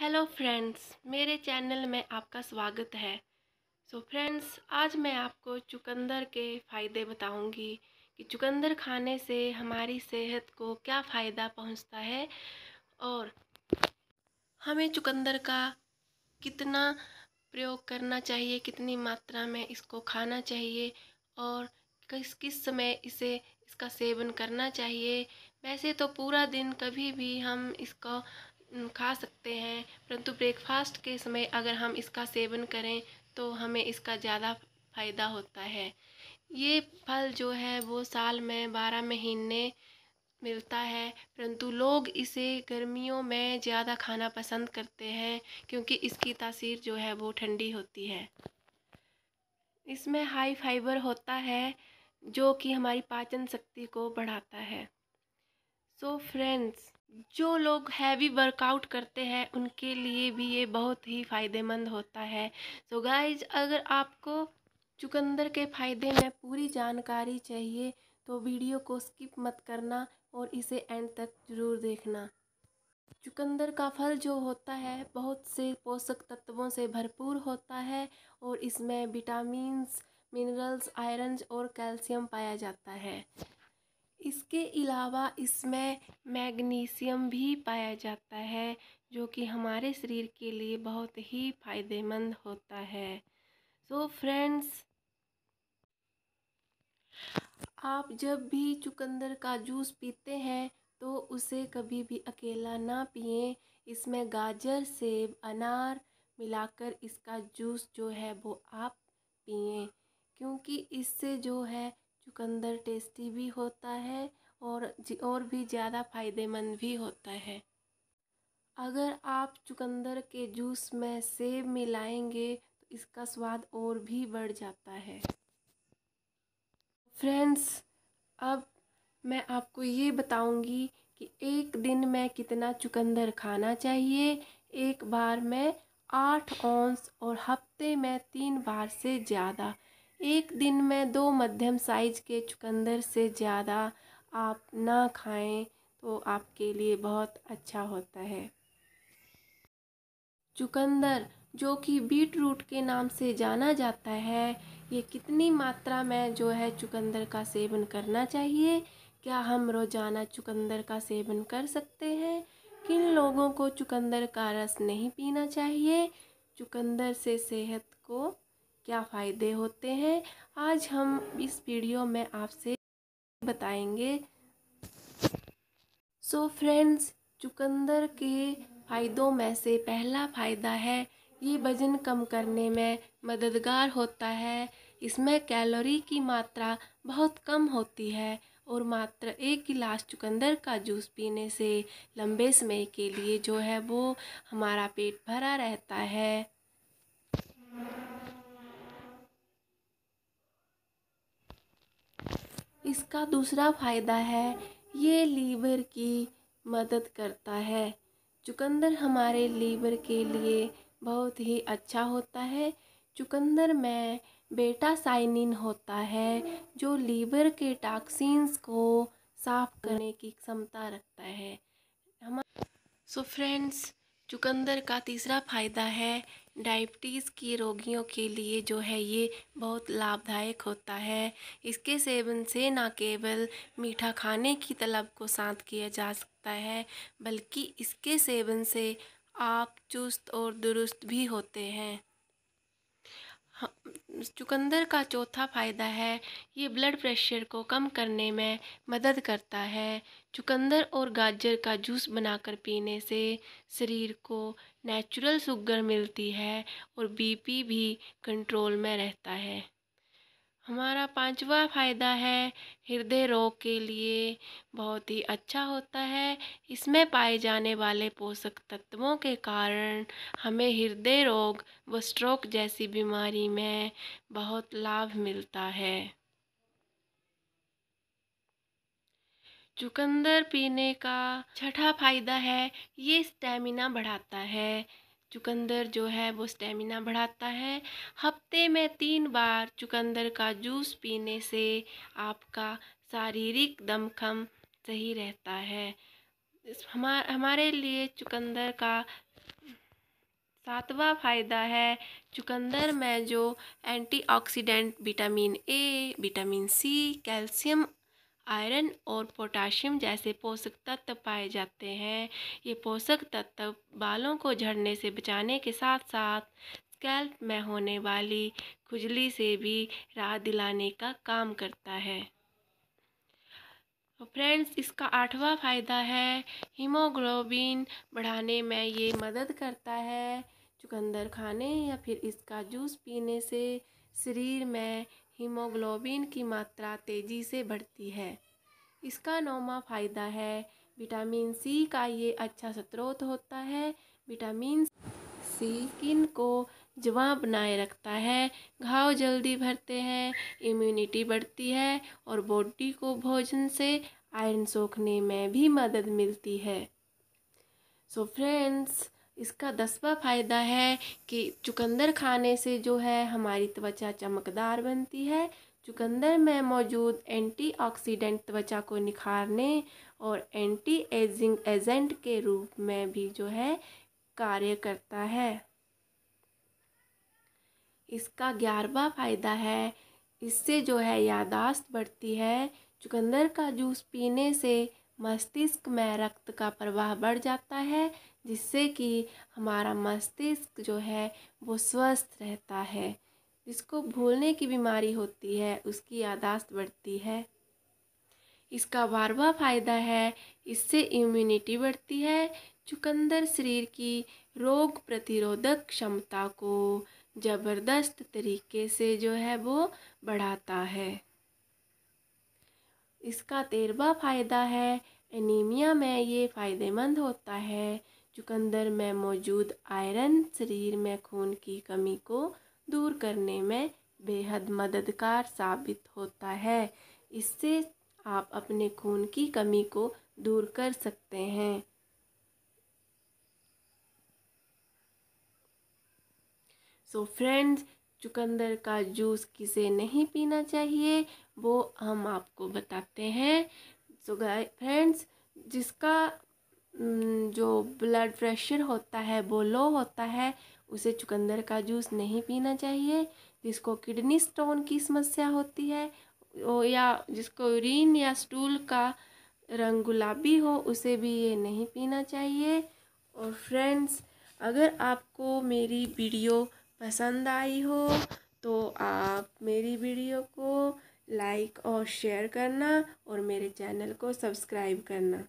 hello friends मेरे channel में आपका स्वागत है सो so फ्रेंड्स आज मैं आपको चुकंदर के फ़ायदे बताऊंगी कि चुकंदर खाने से हमारी सेहत को क्या फ़ायदा पहुंचता है और हमें चुकंदर का कितना प्रयोग करना चाहिए कितनी मात्रा में इसको खाना चाहिए और किस किस समय इसे इसका सेवन करना चाहिए वैसे तो पूरा दिन कभी भी हम इसको खा सकते हैं परंतु ब्रेकफास्ट के समय अगर हम इसका सेवन करें तो हमें इसका ज़्यादा फ़ायदा होता है ये फल जो है वो साल में बारह महीने मिलता है परंतु लोग इसे गर्मियों में ज़्यादा खाना पसंद करते हैं क्योंकि इसकी तासीर जो है वो ठंडी होती है इसमें हाई फाइबर होता है जो कि हमारी पाचन शक्ति को बढ़ाता है सो so फ्रेंड्स जो लोग हैवी वर्कआउट करते हैं उनके लिए भी ये बहुत ही फ़ायदेमंद होता है सो so गाइज अगर आपको चुकंदर के फ़ायदे में पूरी जानकारी चाहिए तो वीडियो को स्किप मत करना और इसे एंड तक ज़रूर देखना चुकंदर का फल जो होता है बहुत से पोषक तत्वों से भरपूर होता है और इसमें विटामिन मिनरल्स आयरन और कैल्शियम पाया जाता है इसके अलावा इसमें मैग्नीशियम भी पाया जाता है जो कि हमारे शरीर के लिए बहुत ही फायदेमंद होता है सो so फ्रेंड्स आप जब भी चुकंदर का जूस पीते हैं तो उसे कभी भी अकेला ना पिए इसमें गाजर सेब अनार मिलाकर इसका जूस जो है वो आप पिए क्योंकि इससे जो है चुकंदर टेस्टी भी होता है और और भी ज़्यादा फायदेमंद भी होता है अगर आप चुकंदर के जूस में सेब मिलाएंगे तो इसका स्वाद और भी बढ़ जाता है फ्रेंड्स अब मैं आपको ये बताऊंगी कि एक दिन में कितना चुकंदर खाना चाहिए एक बार में आठ औंस और हफ्ते में तीन बार से ज़्यादा एक दिन में दो मध्यम साइज के चुकंदर से ज़्यादा आप ना खाएं तो आपके लिए बहुत अच्छा होता है चुकंदर जो कि बीट रूट के नाम से जाना जाता है ये कितनी मात्रा में जो है चुकंदर का सेवन करना चाहिए क्या हम रोज़ाना चुकंदर का सेवन कर सकते हैं किन लोगों को चुकंदर का रस नहीं पीना चाहिए चुकंदर से सेहत को क्या फ़ायदे होते हैं आज हम इस वीडियो में आपसे बताएंगे सो फ्रेंड्स चुकंदर के फ़ायदों में से पहला फ़ायदा है ये वज़न कम करने में मददगार होता है इसमें कैलोरी की मात्रा बहुत कम होती है और मात्र एक गिलास चुकंदर का जूस पीने से लंबे समय के लिए जो है वो हमारा पेट भरा रहता है इसका दूसरा फायदा है ये लीवर की मदद करता है चुकंदर हमारे लीवर के लिए बहुत ही अच्छा होता है चुकंदर में बेटा साइनिन होता है जो लीवर के टॉक्सिन्स को साफ करने की क्षमता रखता है हम सो फ्रेंड्स चुकंदर का तीसरा फायदा है डायबिटीज़ की रोगियों के लिए जो है ये बहुत लाभदायक होता है इसके सेवन से ना केवल मीठा खाने की तलब को शांत किया जा सकता है बल्कि इसके सेवन से आप चुस्त और दुरुस्त भी होते हैं हाँ, चुकंदर का चौथा फायदा है ये ब्लड प्रेशर को कम करने में मदद करता है चुकंदर और गाजर का जूस बनाकर पीने से शरीर को नेचुरल शुगर मिलती है और बीपी भी कंट्रोल में रहता है हमारा पाँचवा फायदा है हृदय रोग के लिए बहुत ही अच्छा होता है इसमें पाए जाने वाले पोषक तत्वों के कारण हमें हृदय रोग व स्ट्रोक जैसी बीमारी में बहुत लाभ मिलता है चुकंदर पीने का छठा फायदा है ये स्टेमिना बढ़ाता है चुकंदर जो है वो स्टेमिना बढ़ाता है हफ्ते में तीन बार चुकंदर का जूस पीने से आपका शारीरिक दमखम सही रहता है हमारे हमारे लिए चुकंदर का सातवां फायदा है चुकंदर में जो antioxidant vitamin A vitamin C calcium iron और पोटाशियम जैसे पोषक तत्व पाए जाते हैं ये पोषक तत्व बालों को झड़ने से बचाने के साथ साथ स्कैल्प में होने वाली खुजली से भी राह दिलाने का काम करता है तो फ्रेंड्स इसका आठवां फ़ायदा है हीमोग्लोबिन बढ़ाने में ये मदद करता है चुकंदर खाने या फिर इसका जूस पीने से शरीर में हीमोग्लोबिन की मात्रा तेज़ी से बढ़ती है इसका नौमा फ़ायदा है विटामिन सी का ये अच्छा स्रोत होता है विटामिन सी किन को जवा बनाए रखता है घाव जल्दी भरते हैं इम्यूनिटी बढ़ती है और बॉडी को भोजन से आयरन सोखने में भी मदद मिलती है सो so फ्रेंड्स इसका दसवा फायदा है कि चुकंदर खाने से जो है हमारी त्वचा चमकदार बनती है चुकंदर में मौजूद एंटीऑक्सीडेंट त्वचा को निखारने और एंटी एजिंग एजेंट के रूप में भी जो है कार्य करता है इसका ग्यारहवा फायदा है इससे जो है यादाश्त बढ़ती है चुकंदर का जूस पीने से मस्तिष्क में रक्त का प्रवाह बढ़ जाता है जिससे कि हमारा मस्तिष्क जो है वो स्वस्थ रहता है जिसको भूलने की बीमारी होती है उसकी यादाश्त बढ़ती है इसका बारवा फायदा है इससे इम्यूनिटी बढ़ती है चुकंदर शरीर की रोग प्रतिरोधक क्षमता को ज़बरदस्त तरीके से जो है वो बढ़ाता है इसका तेरवा फ़ायदा है एनीमिया में ये फ़ायदेमंद होता है चुकंदर में मौजूद आयरन शरीर में खून की कमी को दूर करने में बेहद मददगार साबित होता है इससे आप अपने खून की कमी को दूर कर सकते हैं सो so फ्रेंड्स चुकंदर का जूस किसे नहीं पीना चाहिए वो हम आपको बताते हैं सो गाय फ्रेंड्स जिसका जो ब्लड प्रेशर होता है वो लो होता है उसे चुकंदर का जूस नहीं पीना चाहिए जिसको किडनी स्टोन की समस्या होती है या जिसको यूरिन या स्टूल का रंग गुलाबी हो उसे भी ये नहीं पीना चाहिए और फ्रेंड्स अगर आपको मेरी वीडियो पसंद आई हो तो आप मेरी वीडियो को लाइक और शेयर करना और मेरे चैनल को सब्सक्राइब करना